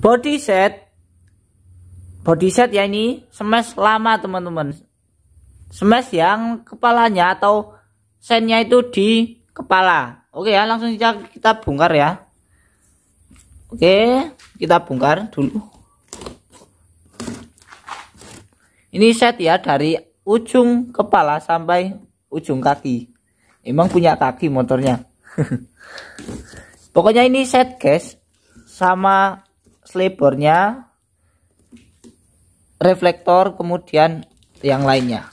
body set body set ya ini smash lama teman-teman smash yang kepalanya atau sennya itu di kepala oke ya langsung saja kita bongkar ya oke kita bongkar dulu ini set ya dari ujung kepala sampai ujung kaki emang punya kaki motornya pokoknya ini set guys sama selebornya reflektor kemudian yang lainnya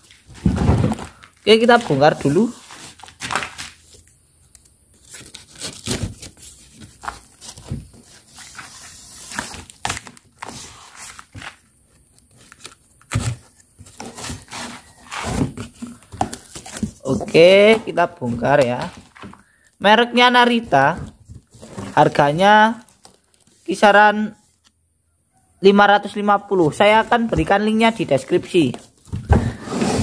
oke kita bongkar dulu Oke, kita bongkar ya. Mereknya Narita. Harganya kisaran 550 saya akan berikan linknya di deskripsi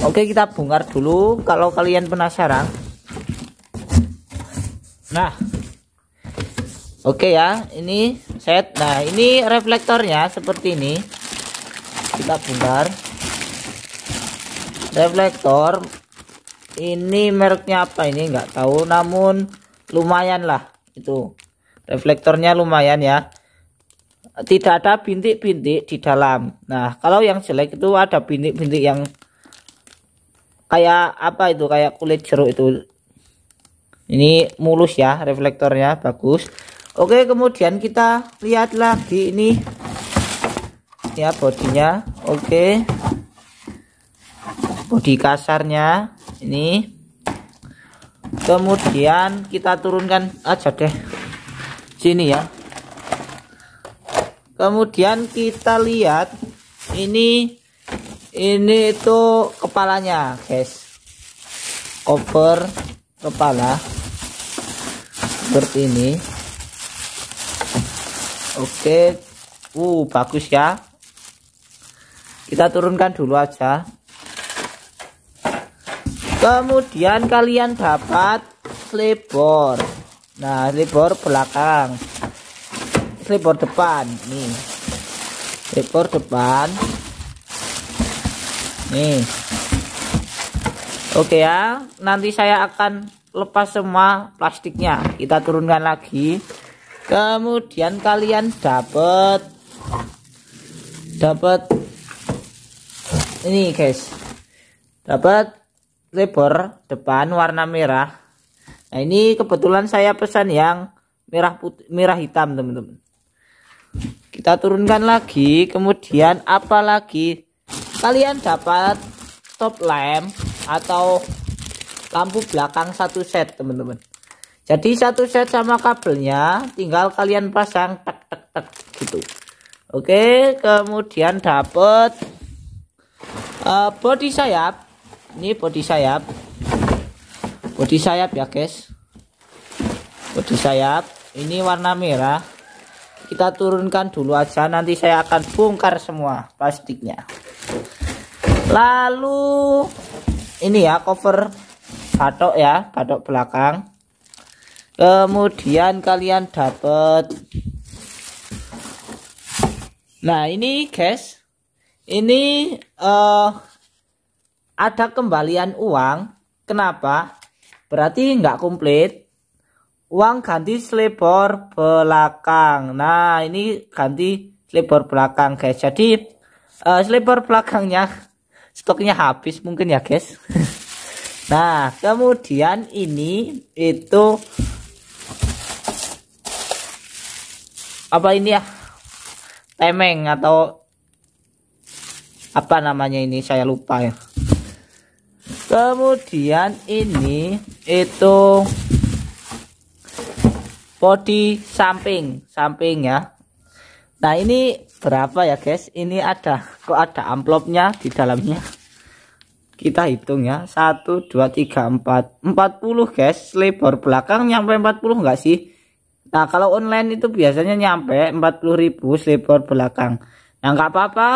oke kita bongkar dulu kalau kalian penasaran nah oke ya ini set nah ini reflektornya seperti ini kita bongkar reflektor ini mereknya apa ini enggak tahu namun lumayan lah itu reflektornya lumayan ya tidak ada bintik-bintik di dalam. Nah, kalau yang jelek itu ada bintik-bintik yang kayak apa itu kayak kulit jeruk itu. Ini mulus ya reflektornya bagus. Oke, kemudian kita lihat lagi ini ya bodinya. Oke. Bodi kasarnya ini. Kemudian kita turunkan aja deh. Sini ya kemudian kita lihat ini ini itu kepalanya guys cover kepala seperti ini oke uh bagus ya kita turunkan dulu aja kemudian kalian dapat selebor nah selebor belakang slipper depan nih slipper depan nih oke ya nanti saya akan lepas semua plastiknya kita turunkan lagi kemudian kalian dapat dapat ini guys dapat lebar depan warna merah nah ini kebetulan saya pesan yang merah putih merah hitam teman-teman kita turunkan lagi kemudian apa lagi kalian dapat top lamp atau lampu belakang satu set teman-teman jadi satu set sama kabelnya tinggal kalian pasang tek tek tek gitu oke kemudian dapat uh, eh, body sayap ini body sayap body sayap ya guys body sayap ini warna merah kita turunkan dulu aja nanti saya akan bongkar semua plastiknya lalu ini ya cover batok ya batok belakang kemudian kalian dapat nah ini guys ini uh, ada kembalian uang kenapa berarti nggak komplit uang ganti selebor belakang. Nah, ini ganti selebor belakang, guys. Jadi uh, eh, selebor belakangnya stoknya habis mungkin ya, guys. nah, kemudian ini itu apa ini ya? Temeng atau apa namanya ini saya lupa ya. Kemudian ini itu body samping samping ya nah ini berapa ya guys ini ada kok ada amplopnya di dalamnya kita hitung ya 1 2 3 4 40 guys lebar belakang nyampe 40 enggak sih Nah kalau online itu biasanya nyampe 40.000 slipper belakang nah nggak apa-apa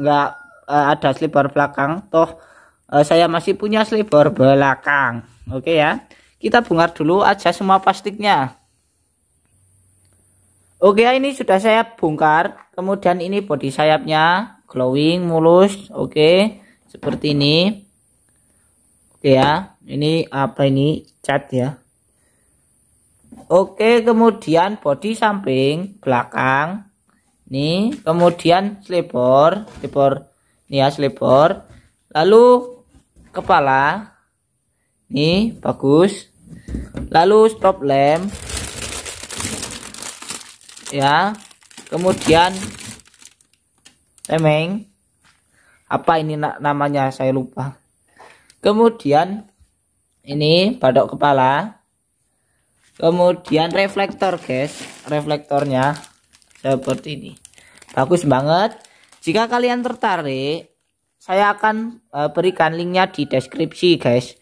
nggak uh, ada slipper belakang toh uh, saya masih punya slipper belakang oke okay, ya kita bongkar dulu aja semua plastiknya Oke, ya, ini sudah saya bongkar. Kemudian ini body sayapnya glowing, mulus. Oke, seperti ini. Oke ya, ini apa ini cat ya? Oke, kemudian body samping belakang. Nih, kemudian selebor, selebor, nih ya selebor. Lalu kepala, nih bagus. Lalu stop lamp ya kemudian temeng apa ini na namanya saya lupa kemudian ini badok kepala kemudian reflektor guys reflektornya seperti ini bagus banget jika kalian tertarik saya akan uh, berikan linknya di deskripsi guys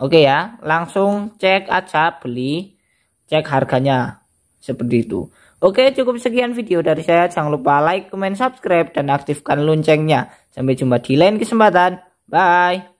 oke ya langsung cek aja beli cek harganya seperti itu Oke, cukup sekian video dari saya. Jangan lupa like, comment, subscribe, dan aktifkan loncengnya. Sampai jumpa di lain kesempatan. Bye.